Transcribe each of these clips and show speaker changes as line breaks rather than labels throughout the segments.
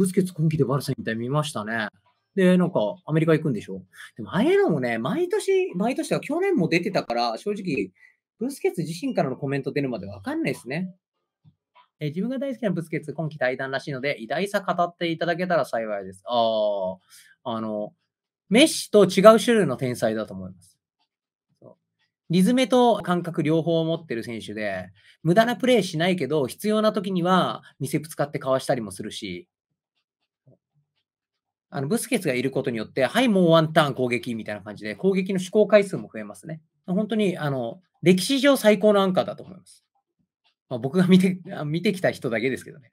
ブスケツ今季でバルサいに見ましたね。で、なんか、アメリカ行くんでしょでも、ああいうのもね、毎年、毎年は去年も出てたから、正直、ブスケツ自身からのコメント出るまでわかんないですね。え自分が大好きなブスケツ、今季対談らしいので、偉大さ語っていただけたら幸いです。ああ、あの、メッシと違う種類の天才だと思います。リズムと感覚両方を持ってる選手で、無駄なプレーしないけど、必要な時には見せぶつかってかわしたりもするし、あのブスケツがいることによって、はい、もうワンターン攻撃みたいな感じで、攻撃の試行回数も増えますね。本当に、あの、歴史上最高のアンカーだと思います。まあ、僕が見て、見てきた人だけですけどね。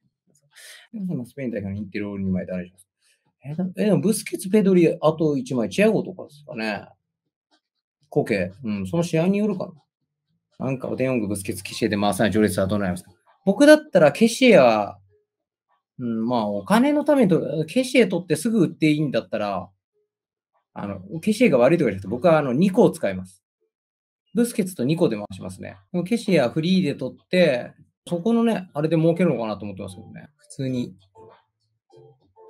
そのスペイン代表のインテリオール2枚で話します。え、でもブスケツ、ペドリ、あと1枚、チアゴとかですかね。コケ。うん、その試合によるかな。ンカー、オデヨング、ブスケツ、ケシエで回さない序列はどうなりますか僕だったら、ケシエはうん、まあ、お金のためにと、ケシエ取ってすぐ売っていいんだったら、あの、ケシエが悪いとかじゃなくて、僕はあの2個を使います。ブスケツと2個で回しますね。でもケシエはフリーで取って、そこのね、あれで儲けるのかなと思ってますけどね。普通に、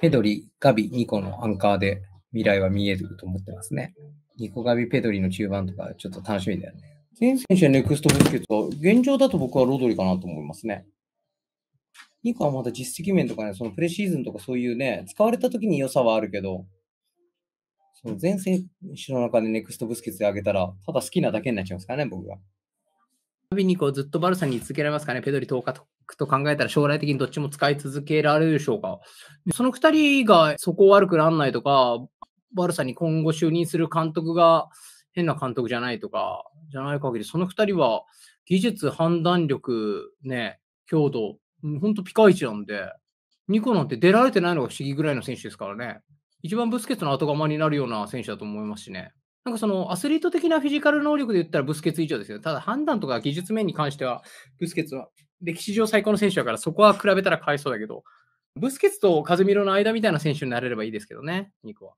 ペドリ、ガビ2個のアンカーで未来は見えると思ってますね。ニコガビ、ペドリの中盤とかちょっと楽しみだよね。全選手はネクストブスケツは、現状だと僕はロドリかなと思いますね。2個はまた実績面とかね、そのプレシーズンとかそういうね、使われた時に良さはあるけど、その全選手の中でネクストブスケツで上げたら、ただ好きなだけになっちゃいますからね、僕が。旅にこうずっとバルサに続けられますかね、ペドリ10日と考えたら将来的にどっちも使い続けられるでしょうか。その2人がそこ悪くなんないとか、バルサに今後就任する監督が変な監督じゃないとか、じゃない限り、その2人は技術、判断力、ね、強度、本当ピカイチなんで、ニコなんて出られてないのが不思議ぐらいの選手ですからね、一番ブスケツの後釜になるような選手だと思いますしね。なんかそのアスリート的なフィジカル能力で言ったらブスケツ以上ですよ。ただ判断とか技術面に関しては、ブスケツは歴史上最高の選手だからそこは比べたらかわいそうだけど、ブスケツとカズミロの間みたいな選手になれればいいですけどね、ニコは。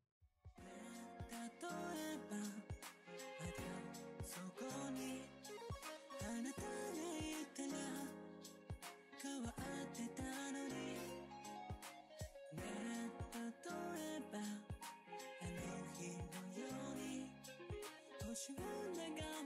şu anda gel